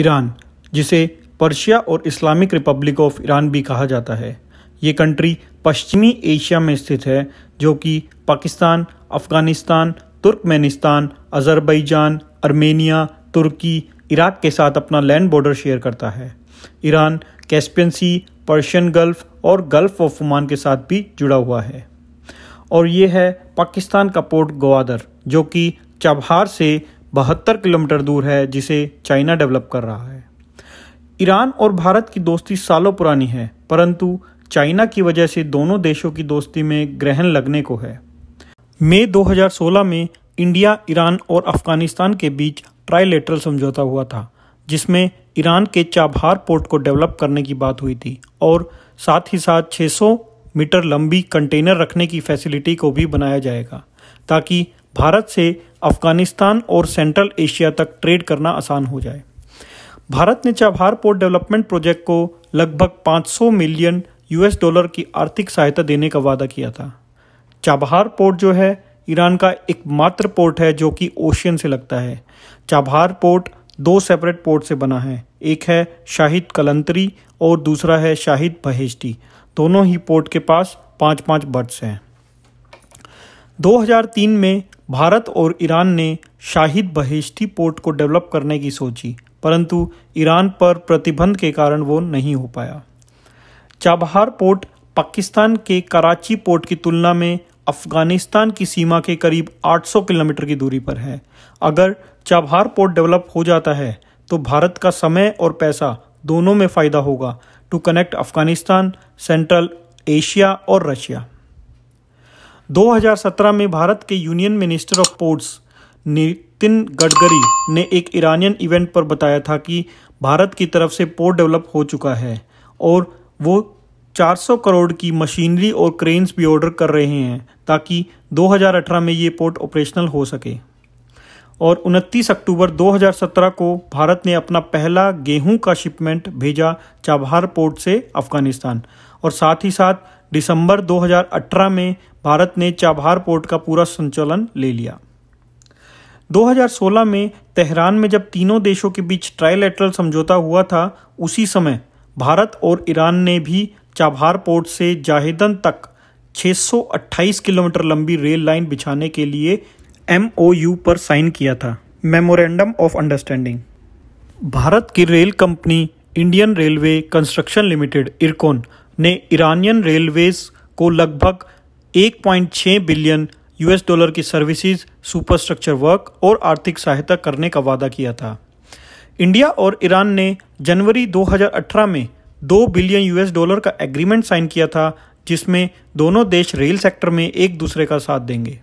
Iran जिसे Persia और Islamic Republic of Iran भी कहा जाता है ये कंट्री पश्चिमी एशिया में स्थित है जो कि Pakistan Afghanistan Turkmenistan Azerbaijan Armenia तुर्की इराक के साथ अपना लैंड बॉर्डर शेयर करता है ईरान कैस्पियनसी पर्शियन गल्फ और गल्फ ऑफ ओमान के साथ भी जुड़ा हुआ है और ये है पाकिस्तान का पोर्ट ग्वादर जो कि चबहार से बहत्तर किलोमीटर दूर है जिसे चाइना डेवलप कर रहा है ईरान और भारत की दोस्ती सालों पुरानी है परंतु चाइना की वजह से दोनों देशों की दोस्ती में ग्रहण लगने को है मई 2016 में इंडिया ईरान और अफगानिस्तान के बीच ट्राइलेटरल समझौता हुआ था जिसमें ईरान के चाबहार पोर्ट को डेवलप करने की बात हुई थी और साथ ही साथ 600 मीटर लंबी कंटेनर रखने की फैसिलिटी को भी बनाया जाएगा ताकि भारत से अफगानिस्तान और सेंट्रल एशिया तक ट्रेड करना आसान हो जाए भारत ने चाबहार पोर्ट डेवलपमेंट प्रोजेक्ट को लगभग 500 मिलियन यूएस डॉलर की आर्थिक सहायता देने का वादा किया था चाबहार पोर्ट जो है ईरान का एकमात्र पोर्ट है जो कि ओशियन से लगता है चाबहार पोर्ट दो सेपरेट पोर्ट से बना है एक है शाहिद कलंतरी और दूसरा है शाहिद बहेष्टी दोनों ही पोर्ट के पास पाँच पाँच बर्ड्स हैं 2003 में भारत और ईरान ने शाहिद बहेश्ती पोर्ट को डेवलप करने की सोची परंतु ईरान पर प्रतिबंध के कारण वो नहीं हो पाया चाबहार पोर्ट पाकिस्तान के कराची पोर्ट की तुलना में अफगानिस्तान की सीमा के करीब 800 किलोमीटर की दूरी पर है अगर चाबहार पोर्ट डेवलप हो जाता है तो भारत का समय और पैसा दोनों में फ़ायदा होगा to connect Afghanistan Central Asia और रशिया 2017 में भारत के union minister of ports Nitin Gadkari ने एक ईरानियन इवेंट पर बताया था कि भारत की तरफ से पोर्ट डेवलप हो चुका है और वो 400 करोड़ की मशीनरी और क्रेन्स भी ऑर्डर कर रहे हैं ताकि 2018 में ये पोर्ट ऑपरेशनल हो सके और 29 अक्टूबर 2017 को भारत ने अपना पहला गेहूं का शिपमेंट भेजा चाबहार पोर्ट से अफगानिस्तान और साथ ही साथ दिसंबर 2018 में भारत ने चाबहार पोर्ट का पूरा संचालन ले लिया 2016 में तेहरान में जब तीनों देशों के बीच ट्राइलेटरल समझौता हुआ था उसी समय भारत और ईरान ने भी चाबहार पोर्ट से जाहिदन तक 628 किलोमीटर लंबी रेल लाइन बिछाने के लिए एम पर साइन किया था मेमोरेंडम ऑफ अंडरस्टैंडिंग भारत की rail company Indian Railway Construction Limited Ircon ने ईरानियन रेलवेज को लगभग 1.6 बिलियन यूएस डॉलर की सर्विसेज सुपरस्ट्रक्चर वर्क और आर्थिक सहायता करने का वादा किया था इंडिया और ईरान ने जनवरी 2018 में 2 बिलियन यूएस डॉलर का एग्रीमेंट साइन किया था जिसमें दोनों देश रेल सेक्टर में एक दूसरे का साथ देंगे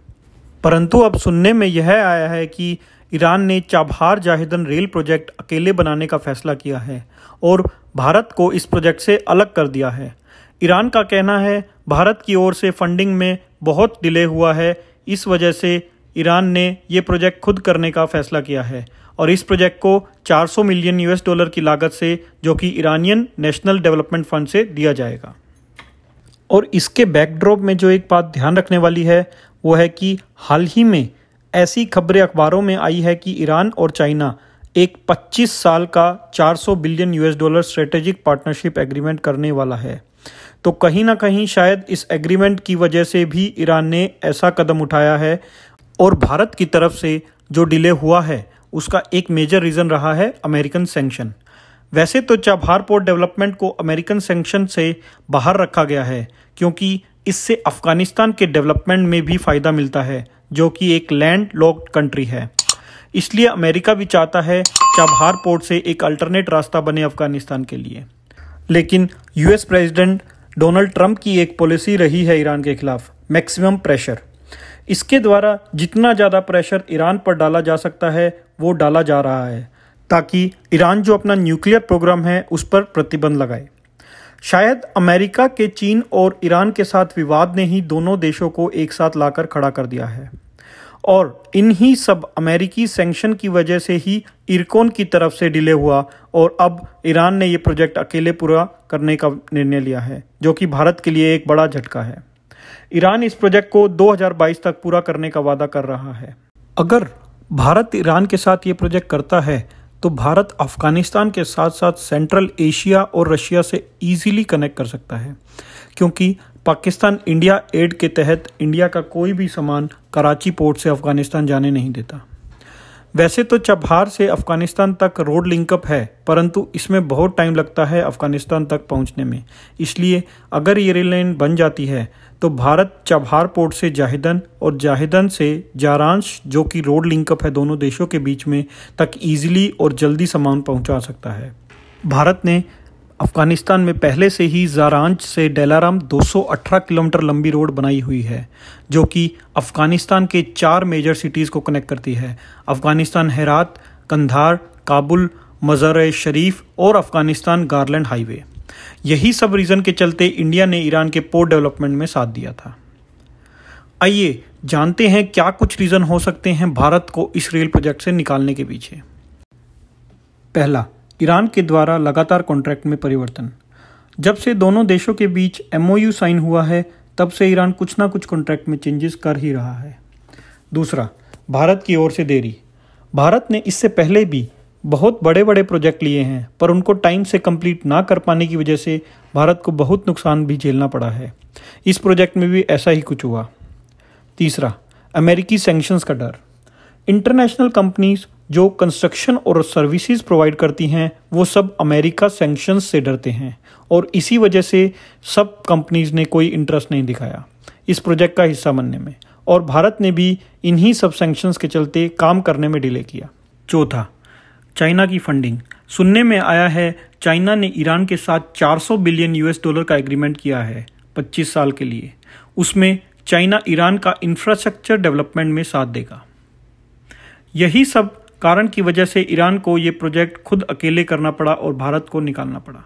परंतु अब सुनने में यह आया है कि ईरान ने चाबहार जाहिदन रेल प्रोजेक्ट अकेले बनाने का फैसला किया है और भारत को इस प्रोजेक्ट से अलग कर दिया है ईरान का कहना है भारत की ओर से फंडिंग में बहुत डिले हुआ है इस वजह से ईरान ने ये प्रोजेक्ट खुद करने का फैसला किया है और इस प्रोजेक्ट को 400 मिलियन यूएस डॉलर की लागत से जो कि ईरानियन नेशनल डेवलपमेंट फंड से दिया जाएगा और इसके बैकड्रॉप में जो एक बात ध्यान रखने वाली है वो है कि हाल ही में ऐसी खबरें अखबारों में आई है कि ईरान और चाइना एक 25 साल का 400 billion US dollar strategic partnership agreement करने वाला है तो कहीं ना कहीं शायद इस एग्रीमेंट की वजह से भी ईरान ने ऐसा कदम उठाया है और भारत की तरफ से जो डिले हुआ है उसका एक मेजर रीज़न रहा है अमेरिकन सेंक्शन वैसे तो चाबहार पोर्ट डेवलपमेंट को अमेरिकन सेंक्शन से बाहर रखा गया है क्योंकि इससे अफगानिस्तान के डेवलपमेंट में भी फ़ायदा मिलता है जो कि एक लैंड लॉक्ड कंट्री है इसलिए अमेरिका भी चाहता है चाबहार पोर्ट से एक अल्टरनेट रास्ता बने अफगानिस्तान के लिए लेकिन यूएस प्रेसिडेंट डोनाल्ड ट्रंप की एक पॉलिसी रही है ईरान के खिलाफ मैक्सिमम प्रेशर इसके द्वारा जितना ज़्यादा प्रेशर ईरान पर डाला जा सकता है वो डाला जा रहा है ताकि ईरान जो अपना न्यूक्लियर प्रोग्राम है उस पर प्रतिबंध लगाए शायद अमेरिका के चीन और ईरान के साथ विवाद ने ही दोनों देशों को एक साथ लाकर खड़ा कर दिया है और इन्हीं सब अमेरिकी सेंक्शन की वजह से ही इरकोन की तरफ से डिले हुआ और अब ईरान ने ये प्रोजेक्ट अकेले पूरा करने का निर्णय लिया है जो कि भारत के लिए एक बड़ा झटका है ईरान इस प्रोजेक्ट को 2022 तक पूरा करने का वादा कर रहा है अगर भारत ईरान के साथ ये प्रोजेक्ट करता है तो भारत अफगानिस्तान के साथ साथ सेंट्रल एशिया और रशिया से इजीली कनेक्ट कर सकता है क्योंकि पाकिस्तान इंडिया एड के तहत इंडिया का कोई भी सामान कराची पोर्ट से अफगानिस्तान जाने नहीं देता वैसे तो चबहार से अफगानिस्तान तक रोड लिंकअप है परंतु इसमें बहुत टाइम लगता है अफगानिस्तान तक पहुंचने में इसलिए अगर ये रेल लाइन बन जाती है तो भारत चबहार पोर्ट से जाहिदन और जाहिदन से जारांश जो कि रोड लिंकअप है दोनों देशों के बीच में तक ईजिली और जल्दी सामान पहुंचा सकता है भारत ने अफगानिस्तान में पहले से ही जारांच से डेलाराम 218 किलोमीटर लंबी रोड बनाई हुई है जो कि अफगानिस्तान के चार मेजर सिटीज़ को कनेक्ट करती है अफगानिस्तान हेरात कंधार काबुल मज़ार शरीफ और अफगानिस्तान गारलैंड हाईवे यही सब रीज़न के चलते इंडिया ने ईरान के पोर्ट डेवलपमेंट में साथ दिया था आइए जानते हैं क्या कुछ रीज़न हो सकते हैं भारत को इस रेल प्रोजेक्ट से निकालने के पीछे पहला ईरान के द्वारा लगातार कॉन्ट्रैक्ट में परिवर्तन जब से दोनों देशों के बीच एमओयू साइन हुआ है तब से ईरान कुछ ना कुछ कॉन्ट्रैक्ट में चेंजेस कर ही रहा है दूसरा भारत की ओर से देरी भारत ने इससे पहले भी बहुत बड़े बड़े प्रोजेक्ट लिए हैं पर उनको टाइम से कंप्लीट ना कर पाने की वजह से भारत को बहुत नुकसान भी झेलना पड़ा है इस प्रोजेक्ट में भी ऐसा ही कुछ हुआ तीसरा अमेरिकी सेंक्शंस का डर इंटरनेशनल कंपनीज जो कंस्ट्रक्शन और सर्विसेज प्रोवाइड करती हैं वो सब अमेरिका सेंक्शन से डरते हैं और इसी वजह से सब कंपनीज ने कोई इंटरेस्ट नहीं दिखाया इस प्रोजेक्ट का हिस्सा बनने में और भारत ने भी इन्हीं सब सेंक्शंस के चलते काम करने में डिले किया चौथा चाइना की फंडिंग सुनने में आया है चाइना ने ईरान के साथ 400 बिलियन यूएस डॉलर का एग्रीमेंट किया है 25 साल के लिए उसमें चाइना ईरान का इंफ्रास्ट्रक्चर डेवलपमेंट में साथ देगा यही सब कारण की वजह से ईरान को ये प्रोजेक्ट खुद अकेले करना पड़ा और भारत को निकालना पड़ा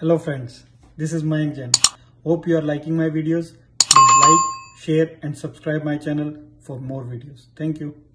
हेलो फ्रेंड्स दिस इज माइंग Jain hope you are liking my videos like share and subscribe my channel for more videos thank you